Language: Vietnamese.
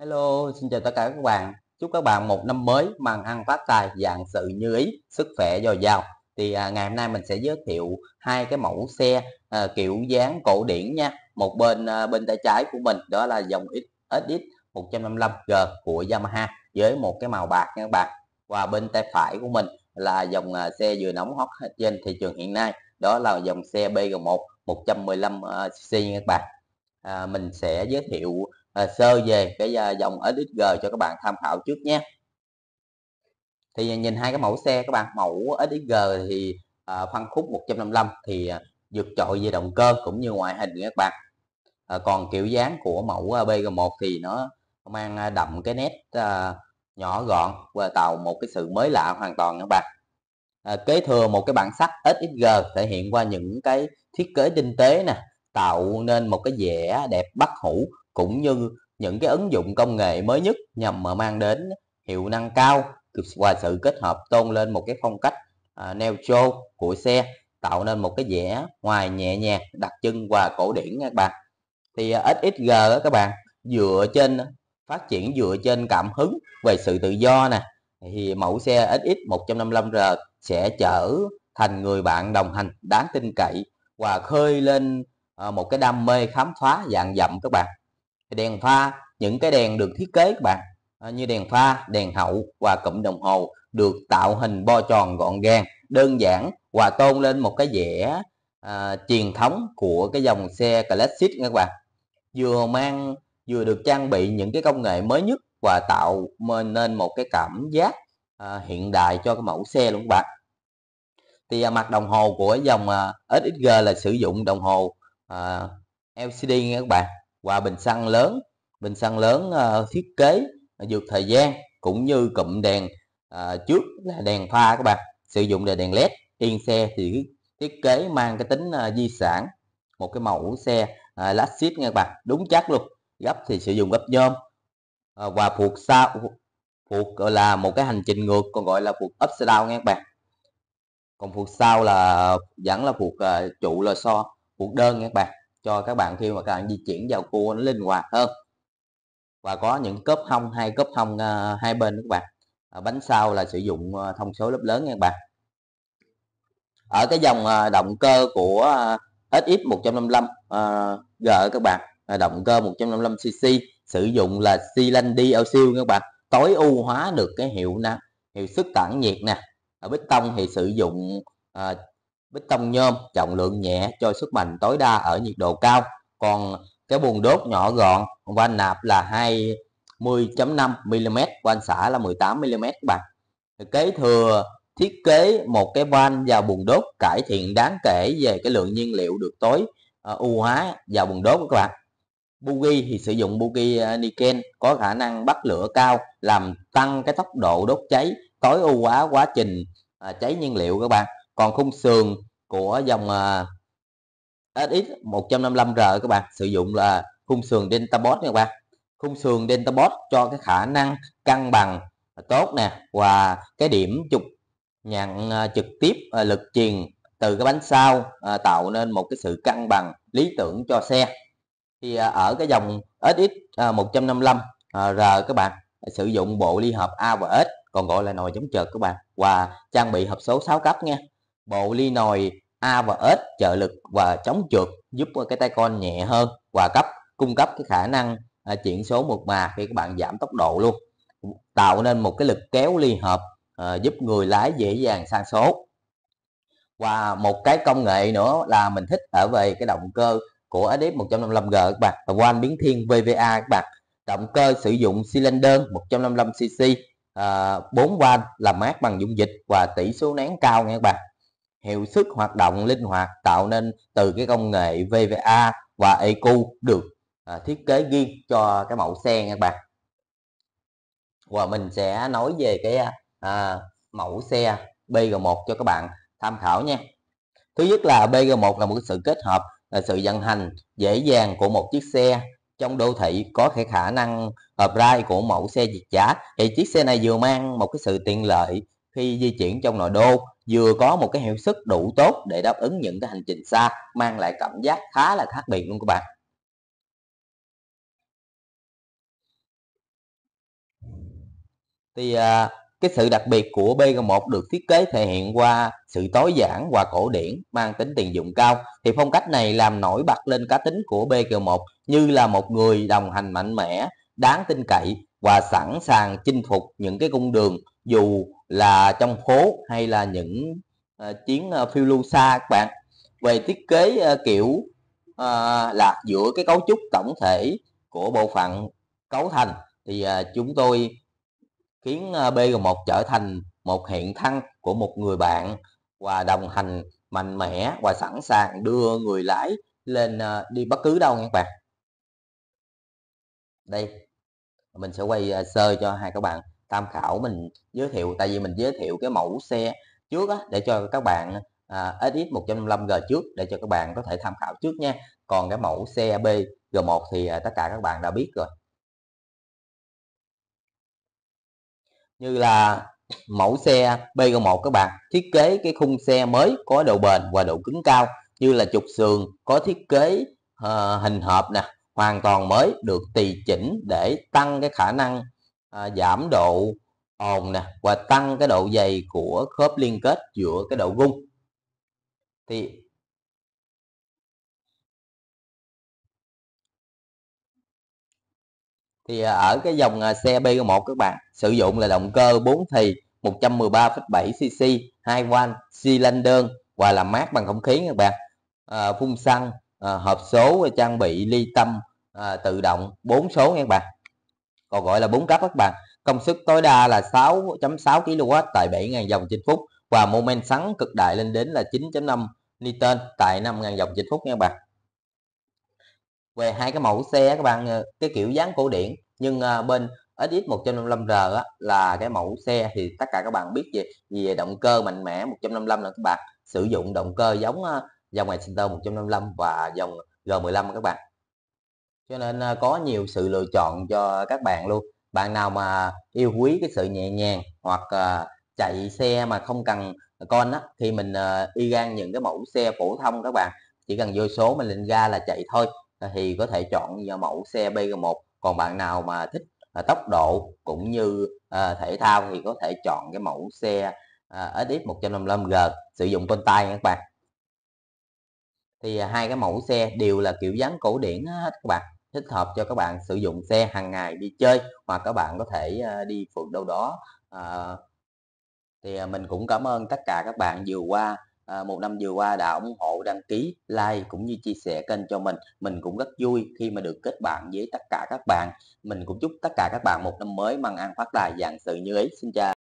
Hello, xin chào tất cả các bạn. Chúc các bạn một năm mới màn ăn phát tài, dạng sự như ý, sức khỏe dồi dào. Thì à, ngày hôm nay mình sẽ giới thiệu hai cái mẫu xe à, kiểu dáng cổ điển nha. Một bên à, bên tay trái của mình đó là dòng SX 155G của Yamaha với một cái màu bạc nha các bạn. Và bên tay phải của mình là dòng à, xe vừa nóng hot trên thị trường hiện nay, đó là dòng xe BG1 115cc à, nha các bạn. À, mình sẽ giới thiệu à, sơ về cái à, dòng SXG cho các bạn tham khảo trước nhé thì nhìn hai cái mẫu xe các bạn mẫu SXG thì à, phân khúc 155 thì à, vượt trội về động cơ cũng như ngoại hình các bạn à, còn kiểu dáng của mẫu à, BG1 thì nó mang đậm cái nét à, nhỏ gọn và tạo một cái sự mới lạ hoàn toàn các bạn à, kế thừa một cái bản sắc SXG thể hiện qua những cái thiết kế tinh tế nè tạo nên một cái vẻ đẹp bắt hủ cũng như những cái ứng dụng công nghệ mới nhất nhằm mà mang đến hiệu năng cao qua sự kết hợp tôn lên một cái phong cách à, neo trô của xe tạo nên một cái vẻ ngoài nhẹ nhàng đặc trưng và cổ điển các bạn thì SXG à, đó các bạn dựa trên phát triển dựa trên cảm hứng về sự tự do nè thì mẫu xe SX 155R sẽ trở thành người bạn đồng hành đáng tin cậy và khơi lên à, một cái đam mê khám phá dạng dặm các bạn đèn pha những cái đèn được thiết kế các bạn à, như đèn pha đèn hậu và cụm đồng hồ được tạo hình bo tròn gọn gàng đơn giản và tôn lên một cái vẻ à, truyền thống của cái dòng xe classic các bạn vừa mang vừa được trang bị những cái công nghệ mới nhất và tạo nên một cái cảm giác à, hiện đại cho cái mẫu xe luôn các bạn thì à, mặt đồng hồ của dòng à, SXG là sử dụng đồng hồ à, LCD nha các bạn và bình xăng lớn bình xăng lớn ờ, thiết kế vượt thời gian cũng như cụm đèn à, trước là đèn pha các bạn sử dụng là đèn led yên xe thì thiết kế mang cái tính à, di sản một cái mẫu xe à, lát xít nha các bạn đúng chắc luôn gấp thì sử dụng gấp nhôm à, và phuộc sao phuộc gọi là một cái hành trình ngược còn gọi là phuộc upside down nha các bạn còn phuộc sau là vẫn là phuộc à, trụ lò xo phuộc đơn nha các bạn cho các bạn khi mà các bạn di chuyển vào cua nó linh hoạt hơn và có những cốp hông hai cốp hông uh, hai bên các bạn à, bánh sau là sử dụng uh, thông số lớp lớn nha các bạn ở cái dòng uh, động cơ của uh, SX 155 uh, G các bạn à, động cơ 155 cc sử dụng là xi lanh đi ở siêu các bạn tối ưu hóa được cái hiệu năng hiệu sức tản nhiệt nè ở bích tông thì sử dụng uh, Bích tông nhôm trọng lượng nhẹ cho sức mạnh tối đa ở nhiệt độ cao. Còn cái buồng đốt nhỏ gọn van nạp là 20.5mm, van xả là 18mm các bạn. Kế thừa thiết kế một cái van vào buồng đốt cải thiện đáng kể về cái lượng nhiên liệu được tối ờ, ưu hóa vào buồng đốt các bạn. Bugi thì sử dụng bugi ờ, Niken có khả năng bắt lửa cao làm tăng cái tốc độ đốt cháy tối ưu hóa quá trình ờ, cháy nhiên liệu các bạn còn khung sườn của dòng à, SX 155R các bạn sử dụng là khung sườn Delta Bot nha các bạn khung sườn Delta Bot cho cái khả năng cân bằng tốt nè và cái điểm trục nhận à, trực tiếp à, lực truyền từ cái bánh sau tạo nên một cái sự cân bằng lý tưởng cho xe thì ở cái dòng SX 155 R các bạn sử dụng bộ ly hợp A và S còn gọi là nồi chống trượt các bạn và trang bị hộp số 6 cấp nha bộ ly nồi A và S trợ lực và chống trượt giúp cái tay con nhẹ hơn và cấp cung cấp cái khả năng à, chuyển số mượt mà khi các bạn giảm tốc độ luôn tạo nên một cái lực kéo ly hợp à, giúp người lái dễ dàng sang số và một cái công nghệ nữa là mình thích ở về cái động cơ của ADF 155G các bạn và quan biến thiên VVA các bạn động cơ sử dụng xi lanh đơn 155cc à, 4 van làm mát bằng dung dịch và tỷ số nén cao nha các bạn hiệu suất hoạt động linh hoạt tạo nên từ cái công nghệ VVA và EQ được à, thiết kế riêng cho cái mẫu xe nha các bạn và mình sẽ nói về cái à, mẫu xe BG1 cho các bạn tham khảo nha thứ nhất là BG1 là một sự kết hợp là sự vận hành dễ dàng của một chiếc xe trong đô thị có thể khả năng hợp drive của mẫu xe diệt giả thì chiếc xe này vừa mang một cái sự tiện lợi khi di chuyển trong nội đô vừa có một cái hiệu suất đủ tốt để đáp ứng những cái hành trình xa mang lại cảm giác khá là khác biệt luôn các bạn thì à, cái sự đặc biệt của BG1 được thiết kế thể hiện qua sự tối giản và cổ điển mang tính tiền dụng cao thì phong cách này làm nổi bật lên cá tính của BG1 như là một người đồng hành mạnh mẽ đáng tin cậy và sẵn sàng chinh phục những cái cung đường dù là trong phố hay là những uh, ờ, chuyến uh, ờ, phiêu lưu xa các bạn về thiết kế uh, kiểu uh, là giữa cái cấu trúc tổng thể của bộ phận cấu thành thì uh, chúng tôi khiến uh, BG1 trở thành một hiện thân của một người bạn và đồng hành mạnh mẽ và sẵn sàng đưa người lái lên uh, đi bất cứ đâu nha các bạn đây mình sẽ quay à, sơ cho hai các bạn tham khảo mình giới thiệu tại vì mình giới thiệu cái mẫu xe trước á, để cho các bạn à, SX 155G trước để cho các bạn có thể tham khảo trước nha còn cái mẫu xe B G 1 thì à, tất cả các bạn đã biết rồi như là mẫu xe B G 1 các bạn thiết kế cái khung xe mới có độ bền và độ cứng cao như là trục sườn có thiết kế uh, hình hộp nè hoàn toàn mới được tùy chỉnh để tăng cái khả năng à, giảm độ ồn nè và tăng cái độ dày của khớp liên kết giữa cái độ gung thì thì à, ở cái dòng à, xe B1 các bạn sử dụng là động cơ 4 thì 113,7 cc 2 van xi lanh đơn và làm mát bằng không khí các bạn à, phun xăng à, hộp số trang bị ly tâm à, tự động 4 số nha các bạn còn gọi là 4 cấp các bạn công suất tối đa là 6.6 kW tại 7.000 vòng trên phút và mô men xoắn cực đại lên đến là 9.5 Newton tại 5.000 vòng trên phút nha các bạn về hai cái mẫu xe các bạn ờ, cái kiểu dáng cổ điển nhưng à, bên SX155R á, là cái mẫu xe thì tất cả các bạn biết về về động cơ mạnh mẽ 155 là các bạn sử dụng động cơ giống ờ, dòng Excenter 155 và dòng G15 các bạn cho nên à, có nhiều sự lựa chọn cho các bạn luôn bạn nào mà yêu quý cái sự nhẹ nhàng hoặc à, chạy xe mà không cần con á thì mình uh, y gan những cái mẫu xe phổ thông các bạn chỉ cần vô số mình lên ga là chạy thôi thì có thể chọn mẫu xe BG1 còn bạn nào mà thích tốc độ cũng như thể thao thì có thể chọn cái mẫu xe uh, SX 155G sử dụng con tay các bạn thì hai cái mẫu xe đều là kiểu dáng cổ điển hết các bạn thích hợp cho các bạn sử dụng xe hàng ngày đi chơi hoặc các bạn có thể ờ, đi phượt đâu đó à, thì ờ, mình cũng cảm ơn tất cả các bạn vừa qua à, một năm vừa qua đã ủng hộ đăng ký like cũng như chia sẻ kênh cho mình mình cũng rất vui khi mà được kết bạn với tất cả các bạn mình cũng chúc tất cả các bạn một năm mới mang ăn phát tài dạng sự như ý xin chào